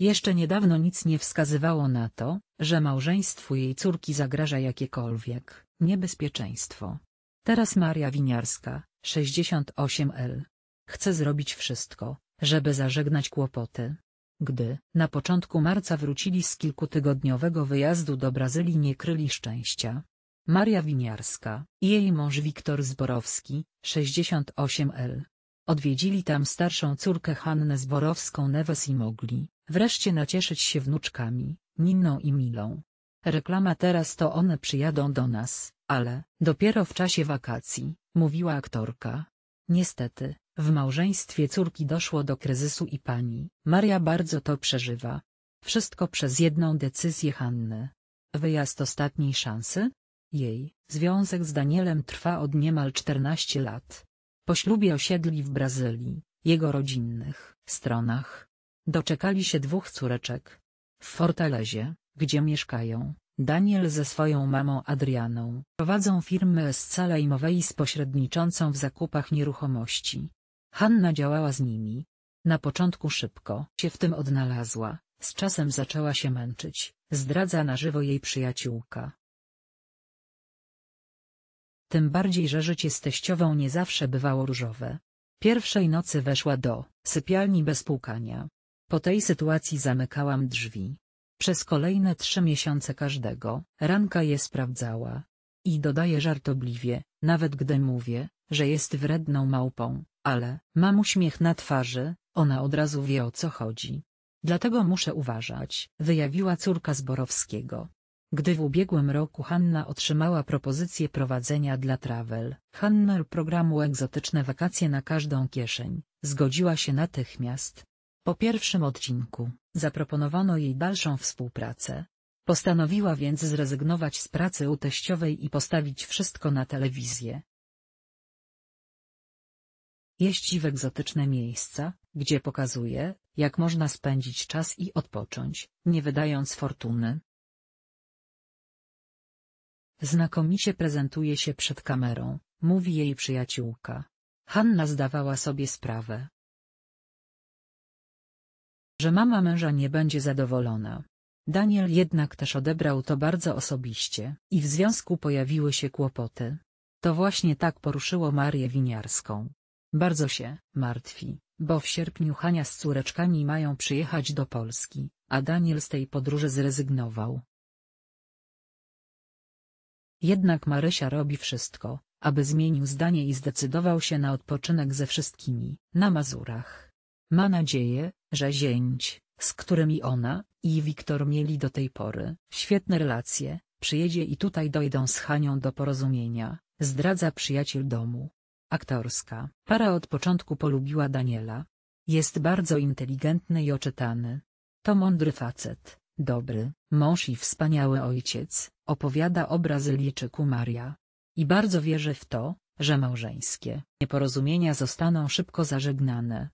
Jeszcze niedawno nic nie wskazywało na to, że małżeństwu jej córki zagraża jakiekolwiek niebezpieczeństwo. Teraz Maria Winiarska, 68L. Chce zrobić wszystko, żeby zażegnać kłopoty. Gdy na początku marca wrócili z kilkutygodniowego wyjazdu do Brazylii nie kryli szczęścia. Maria Winiarska i jej mąż Wiktor Zborowski, 68L, Odwiedzili tam starszą córkę Hannę Zborowską-Newes i mogli, wreszcie nacieszyć się wnuczkami, Ninną i Milą. Reklama teraz to one przyjadą do nas, ale, dopiero w czasie wakacji, mówiła aktorka. Niestety, w małżeństwie córki doszło do kryzysu i pani, Maria bardzo to przeżywa. Wszystko przez jedną decyzję Hanny. Wyjazd ostatniej szansy? Jej, związek z Danielem trwa od niemal 14 lat. Po ślubie osiedli w Brazylii, jego rodzinnych stronach. Doczekali się dwóch córeczek. W Fortalezie, gdzie mieszkają, Daniel ze swoją mamą Adrianą prowadzą firmę Scalejmowej z pośredniczącą w zakupach nieruchomości. Hanna działała z nimi. Na początku szybko się w tym odnalazła, z czasem zaczęła się męczyć, zdradza na żywo jej przyjaciółka. Tym bardziej, że życie z teściową nie zawsze bywało różowe. Pierwszej nocy weszła do sypialni bez płukania. Po tej sytuacji zamykałam drzwi. Przez kolejne trzy miesiące każdego ranka je sprawdzała. I dodaję żartobliwie, nawet gdy mówię, że jest wredną małpą, ale mam uśmiech na twarzy, ona od razu wie o co chodzi. Dlatego muszę uważać, wyjawiła córka Zborowskiego. Gdy w ubiegłym roku Hanna otrzymała propozycję prowadzenia dla Travel Hanner programu Egzotyczne wakacje na każdą kieszeń, zgodziła się natychmiast. Po pierwszym odcinku zaproponowano jej dalszą współpracę. Postanowiła więc zrezygnować z pracy u teściowej i postawić wszystko na telewizję. Jeździ w egzotyczne miejsca, gdzie pokazuje, jak można spędzić czas i odpocząć, nie wydając fortuny. Znakomicie prezentuje się przed kamerą, mówi jej przyjaciółka. Hanna zdawała sobie sprawę, że mama męża nie będzie zadowolona. Daniel jednak też odebrał to bardzo osobiście i w związku pojawiły się kłopoty. To właśnie tak poruszyło Marię Winiarską. Bardzo się martwi, bo w sierpniu Hania z córeczkami mają przyjechać do Polski, a Daniel z tej podróży zrezygnował. Jednak Marysia robi wszystko, aby zmienił zdanie i zdecydował się na odpoczynek ze wszystkimi na Mazurach. Ma nadzieję, że zięć, z którymi ona i Wiktor mieli do tej pory świetne relacje, przyjedzie i tutaj dojdą z Hanią do porozumienia, zdradza przyjaciel domu. Aktorska para od początku polubiła Daniela. Jest bardzo inteligentny i oczytany. To mądry facet, dobry mąż i wspaniały ojciec, opowiada o Brazylijczyku Maria. I bardzo wierzy w to, że małżeńskie nieporozumienia zostaną szybko zażegnane.